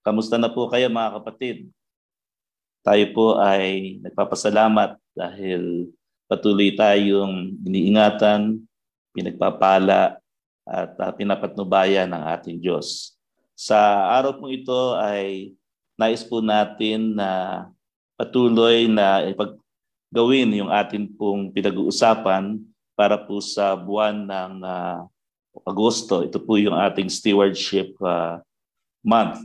Kamusta na po kayo mga kapatid? Tayo po ay nagpapasalamat dahil patuloy tayong iniingatan, pinagpapala at uh, pinapatnubaya ng ating Diyos. Sa araw po ito ay nais po natin na patuloy na ipaggawin yung ating pong pinag-uusapan para po sa buwan ng uh, Agosto. Ito po yung ating stewardship uh, month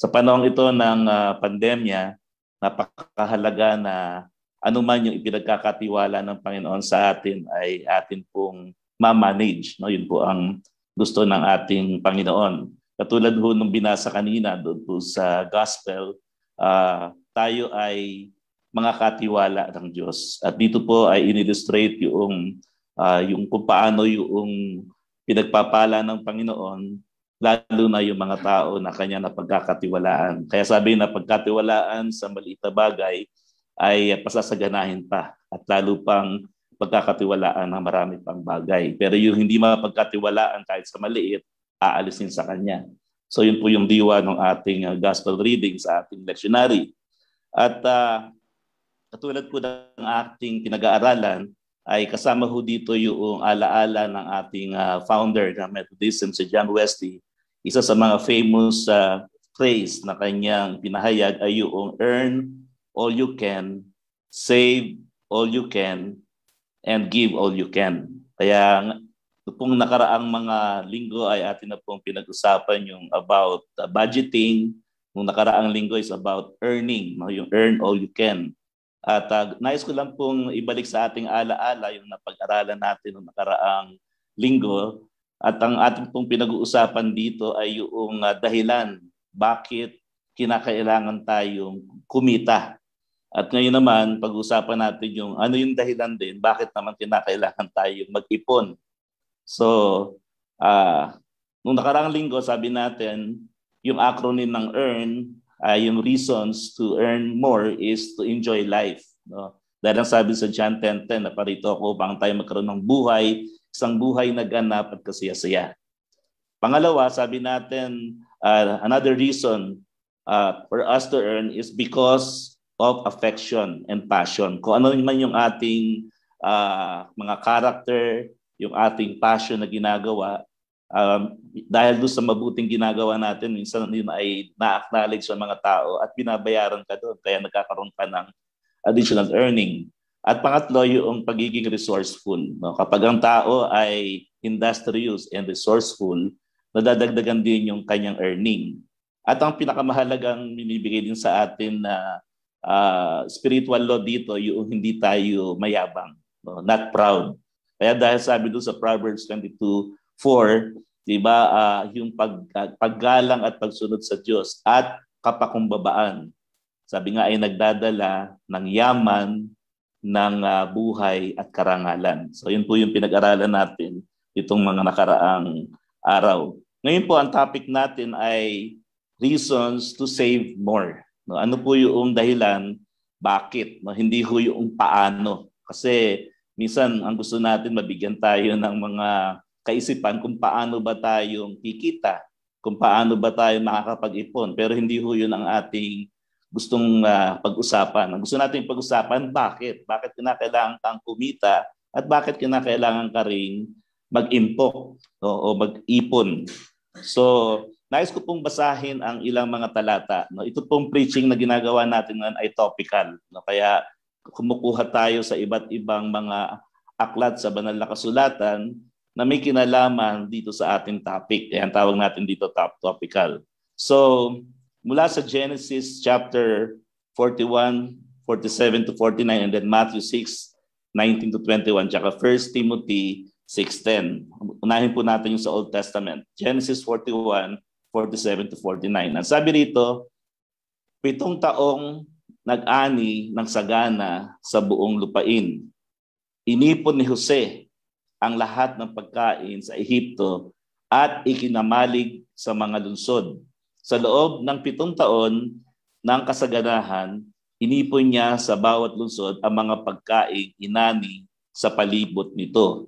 sa panahong ito ng uh, pandemya, napakahalaga na anuman yung ipinagkakatiwala ng Panginoon sa atin ay atin pong ma-manage. No? Yun po ang gusto ng ating Panginoon. Katulad ho nung binasa kanina doon po sa gospel, uh, tayo ay mga katiwala ng Diyos. At dito po ay in-illustrate yung, uh, yung kung paano yung pinagpapala ng Panginoon lalo na yung mga tao na kanya na pagkakatiwalaan. Kaya sabi na pagkatiwalaan sa maliit na bagay ay pasasaganahin pa at lalo pang pagkakatiwalaan ng marami pang bagay. Pero yung hindi mapagkatiwalaan kahit sa maliit, aalisin sa kanya. So yun po yung diwa ng ating uh, gospel reading sa ating lectionary. At uh, katulad po ng ating pinag-aaralan, ay kasama ho dito yung alaala ng ating uh, founder ng Methodism, si John Wesley, isa sa mga famous uh, phrase na kanyang pinahayag ay yung earn all you can, save all you can, and give all you can. Kaya pong nakaraang mga linggo ay atin na pong pinag-usapan yung about uh, budgeting. Nung nakaraang linggo is about earning, yung earn all you can. At uh, nais ko lang pong ibalik sa ating alaala yung napag-aralan natin nung nakaraang linggo at ang ating pong pinag-uusapan dito ay yung uh, dahilan bakit kinakailangan tayong kumita. At ngayon naman, pag-usapan natin yung ano yung dahilan din, bakit naman kinakailangan tayong mag-ipon. So, uh, nung nakarang linggo, sabi natin, yung acronym ng EARN, uh, yung reasons to earn more is to enjoy life. No? Dahil ang sabi sa John 10.10 10, na parito ako upang tayo magkaroon ng buhay isang buhay na ganap at kasiyasaya. Pangalawa, sabi natin, uh, another reason uh, for us to earn is because of affection and passion. Kung ano man yung ating uh, mga character, yung ating passion na ginagawa, um, dahil doon sa mabuting ginagawa natin, minsan yun ay na-acknowledge sa mga tao at binabayaran ka doon. Kaya nagkakaroon ka ng additional earning. At pangatlo, yung pagiging resourceful. No? Kapag ang tao ay industrious and resourceful, nadadagdagan din yung kanyang earning. At ang pinakamahalagang minibigay din sa atin na uh, spiritual law dito, yung hindi tayo mayabang, no? not proud. Kaya dahil sabi doon sa Proverbs 22:4, 'di ba, uh, yung pag, uh, paggalang at pagsunod sa Diyos at kapakumbabaan. Sabi nga ay nagdadala ng yaman ng uh, buhay at karangalan. So yun po yung pinag-aralan natin itong mga nakaraang araw. Ngayon po ang topic natin ay reasons to save more. No, ano po yung dahilan bakit? No, hindi ho yung paano. Kasi minsan ang gusto natin mabigyan tayo ng mga kaisipan kung paano ba tayong kikita, kung paano ba tayo makakapag-ipon. Pero hindi ho yun ang ating gustong uh, pag-usapan. gusto natin pag-usapan, bakit? Bakit kinakailangan kang kumita at bakit kinakailangan ka rin mag-impok o, o mag-ipon. So, nais ko pong basahin ang ilang mga talata. No? Ito pong preaching na ginagawa natin ngayon ay topical. No? Kaya kumukuha tayo sa iba't ibang mga aklat sa banal na kasulatan na may kinalaman dito sa ating topic. Ayan, tawag natin dito top topical. So, mula sa Genesis chapter 41, 47 to 49, and then Matthew 6, 19 to 21, tsaka 1 Timothy 6.10. Unahin po natin yung sa Old Testament. Genesis 41, 47 to 49. Ang sabi rito, pitong taong nag-ani ng sagana sa buong lupain. Inipon ni Jose ang lahat ng pagkain sa Ehipto at ikinamalig sa mga lungsod sa loob ng pitong taon ng kasaganahan, inipon niya sa bawat lungsod ang mga pagkain inani sa palibot nito.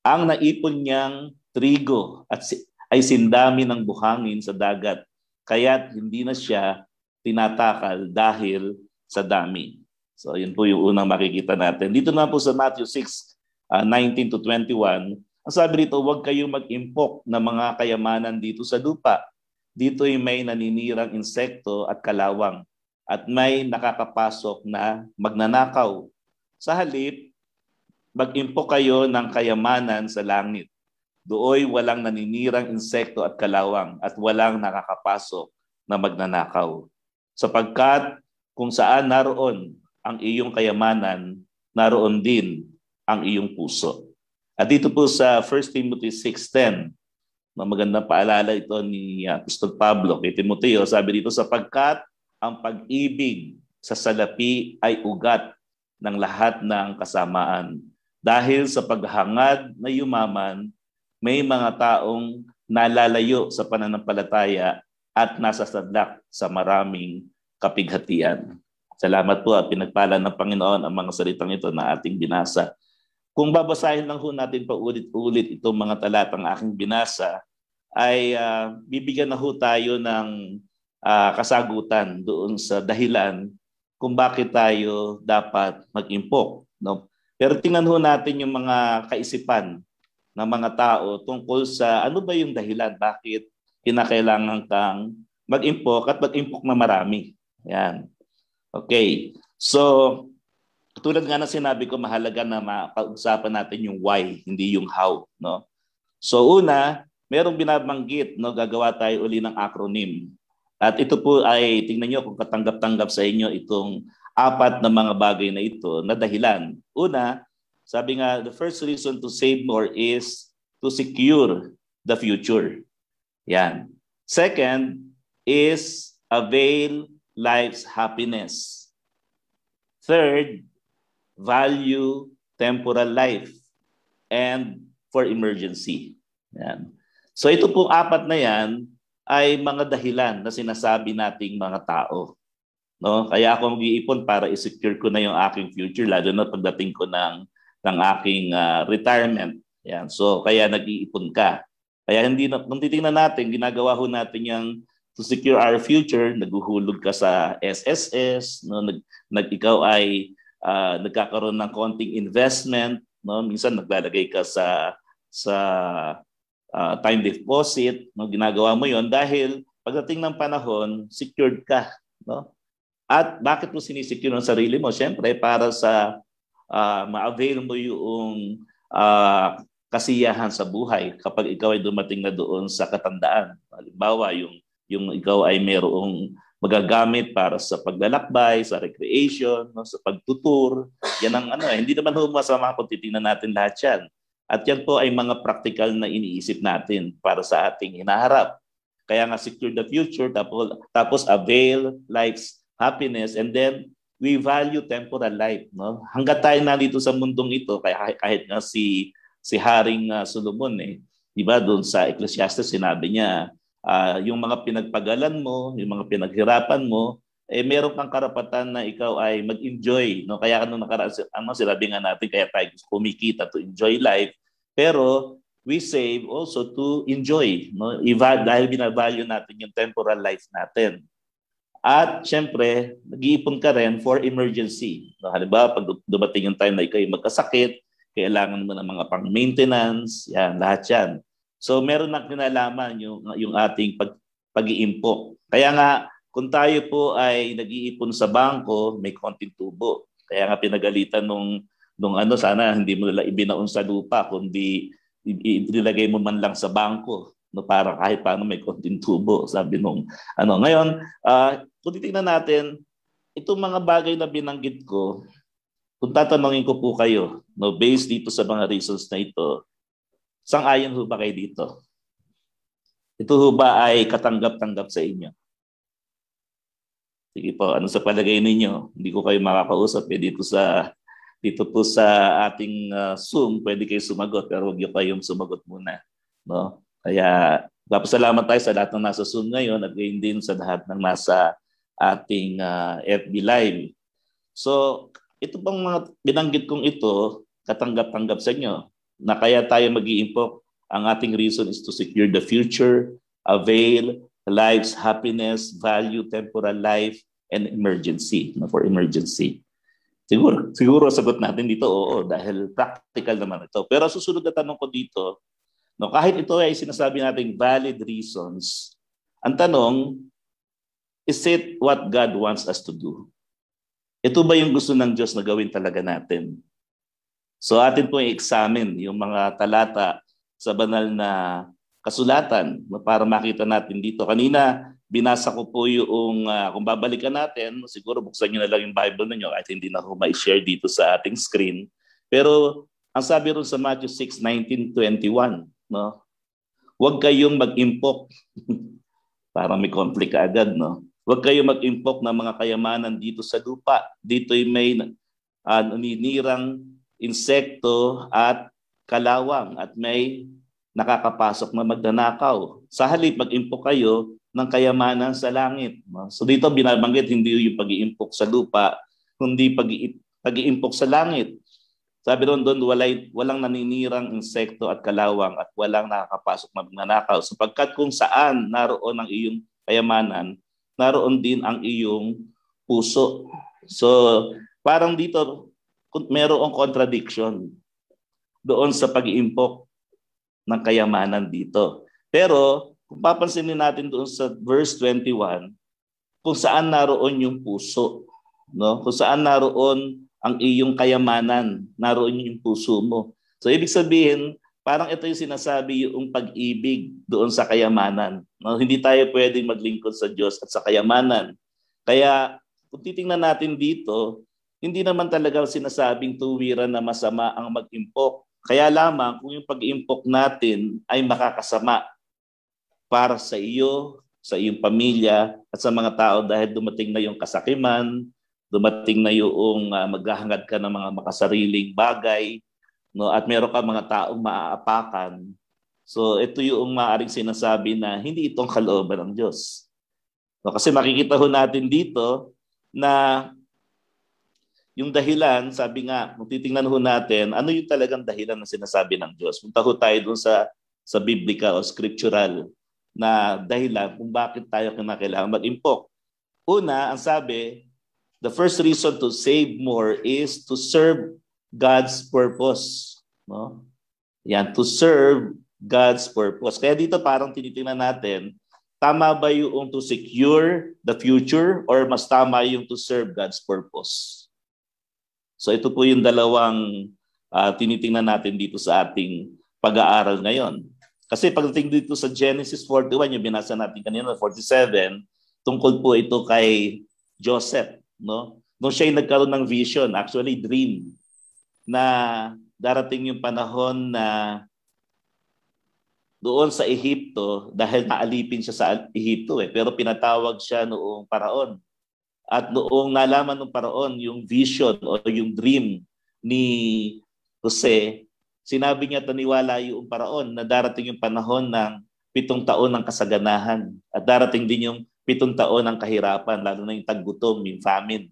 Ang naipon niyang trigo at si- ay sindami ng buhangin sa dagat, kaya't hindi na siya tinatakal dahil sa dami. So yun po yung unang makikita natin. Dito na po sa Matthew 6, uh, 19 to 21, ang sabi rito, huwag kayong mag-impok ng mga kayamanan dito sa lupa Dito'y may naninirang insekto at kalawang at may nakakapasok na magnanakaw. Sa halip, mag-impo kayo ng kayamanan sa langit. Dooy walang naninirang insekto at kalawang at walang nakakapasok na magnanakaw. Sapagkat kung saan naroon ang iyong kayamanan, naroon din ang iyong puso. At dito po sa 1 Timothy 6.10, na magandang paalala ito ni Apostol Pablo kay Timoteo. Sabi dito, sapagkat ang pag-ibig sa salapi ay ugat ng lahat ng kasamaan. Dahil sa paghangad na yumaman, may mga taong nalalayo sa pananampalataya at nasa sadlak sa maraming kapighatian. Salamat po at pinagpala ng Panginoon ang mga salitang ito na ating binasa. Kung babasahin lang ho natin paulit-ulit itong mga talatang aking binasa, ay uh, bibigyan na ho tayo ng uh, kasagutan doon sa dahilan kung bakit tayo dapat mag-impok. No? Pero tingnan ho natin yung mga kaisipan ng mga tao tungkol sa ano ba yung dahilan, bakit kinakailangan kang mag-impok at mag-impok na marami. Yan. Okay. So, tulad nga na sinabi ko, mahalaga na mapag-usapan natin yung why, hindi yung how. No? So una, merong binabanggit, no, gagawa tayo uli ng acronym. At ito po ay, tingnan nyo kung katanggap-tanggap sa inyo itong apat na mga bagay na ito na dahilan. Una, sabi nga, the first reason to save more is to secure the future. Yan. Second is avail life's happiness. Third value temporal life, and for emergency. Yan. So ito pong apat na yan ay mga dahilan na sinasabi nating mga tao. No? Kaya ako mag-iipon para i-secure ko na yung aking future, lalo na pagdating ko ng, ng aking uh, retirement. Yan. So kaya nag-iipon ka. Kaya hindi na, kung titingnan natin, ginagawa ho natin yung to secure our future, naguhulog ka sa SSS, no, nag, nag ikaw ay uh, nagkakaroon ng konting investment, no? Minsan naglalagay ka sa sa uh, time deposit, no? Ginagawa mo 'yon dahil pagdating ng panahon, secured ka, no? At bakit mo sinisecure ang sarili mo? Siyempre, para sa uh, ma-avail mo yung uh, kasiyahan sa buhay kapag ikaw ay dumating na doon sa katandaan. Halimbawa, yung, yung ikaw ay mayroong magagamit para sa paglalakbay, sa recreation, no, sa pagtutur. Yan ang ano, eh, hindi naman ho masama kung titingnan natin lahat yan. At yan po ay mga practical na iniisip natin para sa ating hinaharap. Kaya nga secure the future, tapos, tapos avail life's happiness, and then we value temporal life. No? Hanggat tayo nandito sa mundong ito, kahit, kahit nga si, si Haring uh, Solomon, eh, di ba, doon sa Ecclesiastes, sinabi niya, uh, yung mga pinagpagalan mo, yung mga pinaghirapan mo, eh meron kang karapatan na ikaw ay mag-enjoy. No? Kaya ka ano, nakaraan, ano, sinabi nga natin, kaya tayo kumikita to enjoy life. Pero we save also to enjoy. No? Iva, dahil binavalue natin yung temporal life natin. At syempre, nag-iipon ka rin for emergency. No, halimbawa, pag dumating yung time na ikaw ay magkasakit, kailangan mo ng mga pang-maintenance, yan, lahat yan. So meron ng kinalaman yung, yung ating pag, pag-iimpo. Kaya nga, kung tayo po ay nag-iipon sa bangko, may konting tubo. Kaya nga pinagalitan nung, nung ano, sana hindi mo nila ibinaon sa lupa, kundi nilagay mo man lang sa bangko no para kahit paano may konting tubo sabi nung ano ngayon uh, kung titingnan natin itong mga bagay na binanggit ko kung tatanungin ko po kayo no based dito sa mga reasons na ito Sang-ayon ho ba kayo dito? Ito ho ba ay katanggap-tanggap sa inyo? Sige po, ano sa palagay ninyo? Hindi ko kayo makakausap eh dito sa dito po sa ating uh, Zoom, pwede kayo sumagot pero huwag niyo kayong sumagot muna, no? Kaya papasalamat tayo sa lahat ng nasa Zoom ngayon at gayon din sa lahat ng nasa ating uh, ah, FB Live. So, ito pang mga binanggit kong ito, katanggap-tanggap sa inyo na kaya tayo mag-iimpok. Ang ating reason is to secure the future, avail, lives, happiness, value, temporal life, and emergency, no, for emergency. Siguro, siguro sagot natin dito, oo, dahil practical naman ito. Pero susunod na tanong ko dito, no, kahit ito ay sinasabi nating valid reasons, ang tanong, is it what God wants us to do? Ito ba yung gusto ng Diyos na gawin talaga natin? So atin po i-examine yung mga talata sa banal na kasulatan para makita natin dito. Kanina, binasa ko po yung, uh, kung babalikan natin, siguro buksan nyo na lang yung Bible ninyo kahit hindi na ako ma-share dito sa ating screen. Pero ang sabi ron sa Matthew 6, 19, 21, no? huwag kayong mag-impok. Parang may conflict agad, no? Huwag kayong mag-impok ng mga kayamanan dito sa lupa. Dito'y may uh, naninirang insekto at kalawang at may nakakapasok na magnanakaw. Sa halip, mag-impok kayo ng kayamanan sa langit. So dito binabanggit hindi yung pag-iimpok sa lupa, kundi pag-iimpok sa langit. Sabi ron doon, walay, walang naninirang insekto at kalawang at walang nakakapasok na magnanakaw. Sapagkat kung saan naroon ang iyong kayamanan, naroon din ang iyong puso. So parang dito, merong contradiction doon sa pag-iimpok ng kayamanan dito. Pero kung papansinin natin doon sa verse 21, kung saan naroon yung puso, no? Kung saan naroon ang iyong kayamanan, naroon yung puso mo. So ibig sabihin, parang ito yung sinasabi yung pag-ibig doon sa kayamanan. No? Hindi tayo pwedeng maglingkod sa Diyos at sa kayamanan. Kaya kung titingnan natin dito, hindi naman talaga sinasabing tuwira na masama ang mag-impok. Kaya lamang kung yung pag-impok natin ay makakasama para sa iyo, sa iyong pamilya at sa mga tao dahil dumating na yung kasakiman, dumating na yung uh, maghahangad ka ng mga makasariling bagay no at meron ka mga taong maaapakan. So ito yung maaaring sinasabi na hindi itong kalooban ng Diyos. No, kasi makikita ho natin dito na yung dahilan, sabi nga, kung titingnan ho natin, ano yung talagang dahilan na sinasabi ng Diyos? Punta ho tayo dun sa, sa biblical o scriptural na dahilan kung bakit tayo kinakailangan mag-impok. Una, ang sabi, the first reason to save more is to serve God's purpose. No? Yan, to serve God's purpose. Kaya dito parang tinitingnan natin, tama ba yung to secure the future or mas tama yung to serve God's purpose? So ito po yung dalawang uh, tinitingnan natin dito sa ating pag-aaral ngayon. Kasi pagdating dito sa Genesis 41, yung binasa natin kanina, 47, tungkol po ito kay Joseph. No? Nung siya'y nagkaroon ng vision, actually dream, na darating yung panahon na doon sa Ehipto, dahil naalipin siya sa Ehipto eh, pero pinatawag siya noong paraon at noong nalaman ng paraon yung vision o yung dream ni Jose, sinabi niya taniwala yung paraon na darating yung panahon ng pitong taon ng kasaganahan at darating din yung pitong taon ng kahirapan, lalo na yung taggutom, yung famine.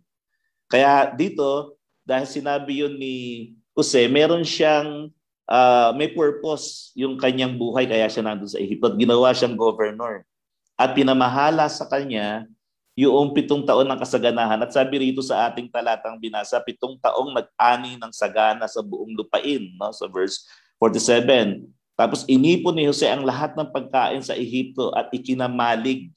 Kaya dito, dahil sinabi yun ni Jose, meron siyang uh, may purpose yung kanyang buhay kaya siya nandun sa Egypt. Ginawa siyang governor. At pinamahala sa kanya yung pitong taon ng kasaganahan. At sabi rito sa ating talatang binasa, pitong taong nag-ani ng sagana sa buong lupain, no? So verse 47. Tapos inipon ni Jose ang lahat ng pagkain sa Ehipto at ikinamalig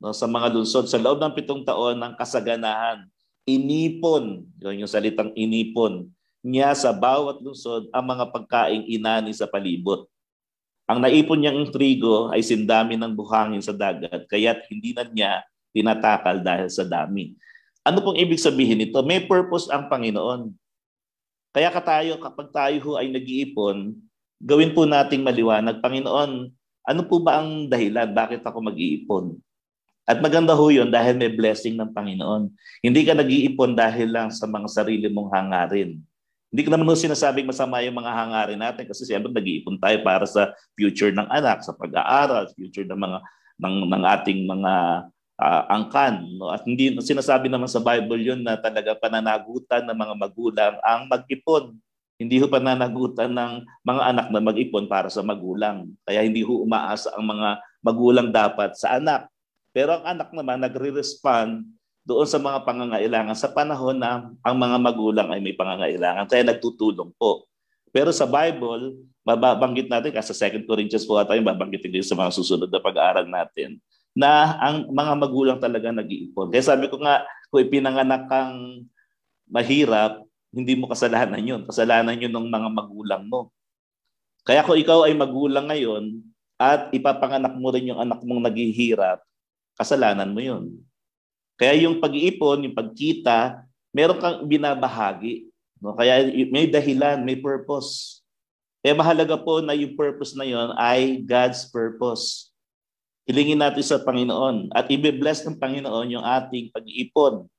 no, sa mga lungsod sa loob ng pitong taon ng kasaganahan. Inipon, yun yung salitang inipon, niya sa bawat lungsod ang mga pagkaing inani sa palibot. Ang naipon niyang trigo ay sindami ng buhangin sa dagat, kaya't hindi na niya tinatakal dahil sa dami. Ano pong ibig sabihin nito? May purpose ang Panginoon. Kaya ka tayo, kapag tayo ho ay nag-iipon, gawin po nating maliwanag, Panginoon, ano po ba ang dahilan? Bakit ako mag-iipon? At maganda ho yun dahil may blessing ng Panginoon. Hindi ka nag-iipon dahil lang sa mga sarili mong hangarin. Hindi ko naman sinasabing masama yung mga hangarin natin kasi siyempre nag-iipon tayo para sa future ng anak, sa pag-aaral, future ng mga ng, ng ating mga uh, angkan. No? At hindi sinasabi naman sa Bible yun na talaga pananagutan ng mga magulang ang mag-ipon. Hindi ho pananagutan ng mga anak na mag-ipon para sa magulang. Kaya hindi ho umaasa ang mga magulang dapat sa anak. Pero ang anak naman nagre-respond doon sa mga pangangailangan sa panahon na ang mga magulang ay may pangangailangan. Kaya nagtutulong po. Pero sa Bible, mababanggit natin, kasi sa 2 Corinthians po tayo, mababanggit din sa mga susunod na pag-aaral natin na ang mga magulang talaga nag-iipon. Kaya sabi ko nga, kung ipinanganak kang mahirap, hindi mo kasalanan yun. Kasalanan yun ng mga magulang mo. Kaya kung ikaw ay magulang ngayon at ipapanganak mo rin yung anak mong naghihirap, kasalanan mo yun. Kaya yung pag-iipon, yung pagkita, meron kang binabahagi. No? Kaya may dahilan, may purpose. Eh mahalaga po na yung purpose na yon ay God's purpose. Hilingin natin sa Panginoon at ibe-bless ng Panginoon yung ating pag-iipon